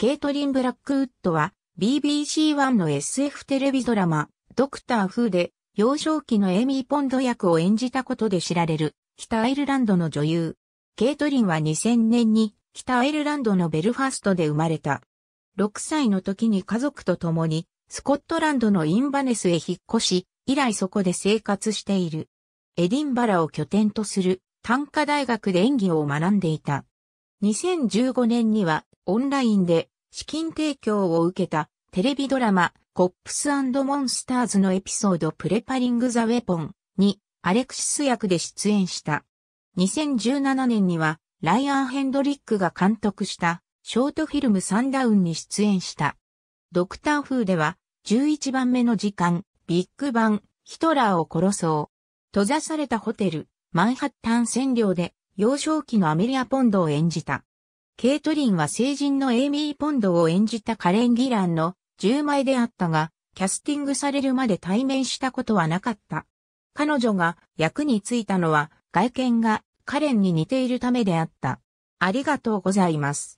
ケイトリン・ブラックウッドは BBC1 の SF テレビドラマドクター・フーで幼少期のエイミー・ポンド役を演じたことで知られる北アイルランドの女優。ケイトリンは2000年に北アイルランドのベルファストで生まれた。6歳の時に家族と共にスコットランドのインバネスへ引っ越し、以来そこで生活している。エディンバラを拠点とする短科大学で演技を学んでいた。2015年にはオンラインで資金提供を受けたテレビドラマコップスモンスターズのエピソードプレパリングザウェポンにアレクシス役で出演した。2017年にはライアン・ヘンドリックが監督したショートフィルムサンダウンに出演した。ドクターフーでは11番目の時間、ビッグバン、ヒトラーを殺そう。閉ざされたホテル、マンハッタン占領で幼少期のアメリア・ポンドを演じた。ケイトリンは成人のエイミー・ポンドを演じたカレン・ギランの10枚であったが、キャスティングされるまで対面したことはなかった。彼女が役に就いたのは外見がカレンに似ているためであった。ありがとうございます。